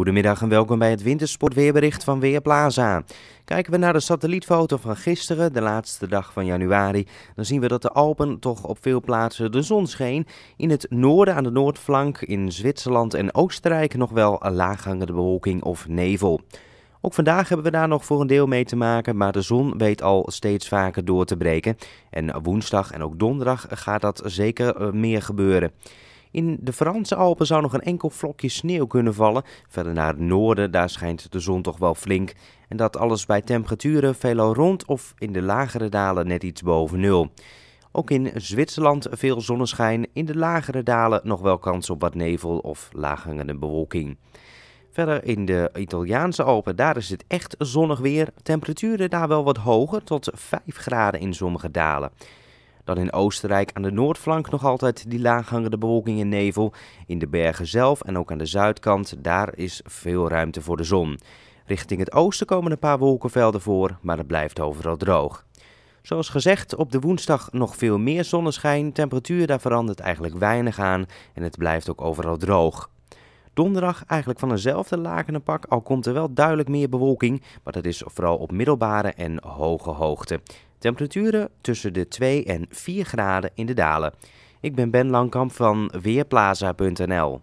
Goedemiddag en welkom bij het wintersportweerbericht van Weerplaza. Kijken we naar de satellietfoto van gisteren, de laatste dag van januari, dan zien we dat de Alpen toch op veel plaatsen de zon scheen. In het noorden aan de noordflank, in Zwitserland en Oostenrijk nog wel laaghangende bewolking of nevel. Ook vandaag hebben we daar nog voor een deel mee te maken, maar de zon weet al steeds vaker door te breken. En woensdag en ook donderdag gaat dat zeker eh, meer gebeuren. In de Franse Alpen zou nog een enkel vlokje sneeuw kunnen vallen. Verder naar het noorden, daar schijnt de zon toch wel flink. En dat alles bij temperaturen veelal rond of in de lagere dalen net iets boven nul. Ook in Zwitserland veel zonneschijn, in de lagere dalen nog wel kans op wat nevel of laaghangende bewolking. Verder in de Italiaanse Alpen, daar is het echt zonnig weer. Temperaturen daar wel wat hoger, tot 5 graden in sommige dalen. Dan in Oostenrijk aan de noordflank nog altijd die laaghangende bewolking en nevel. In de bergen zelf en ook aan de zuidkant, daar is veel ruimte voor de zon. Richting het oosten komen een paar wolkenvelden voor, maar het blijft overal droog. Zoals gezegd, op de woensdag nog veel meer zonneschijn. Temperatuur daar verandert eigenlijk weinig aan en het blijft ook overal droog. Donderdag eigenlijk van eenzelfde pak, al komt er wel duidelijk meer bewolking, maar dat is vooral op middelbare en hoge hoogte. Temperaturen tussen de 2 en 4 graden in de dalen. Ik ben Ben Langkamp van Weerplaza.nl.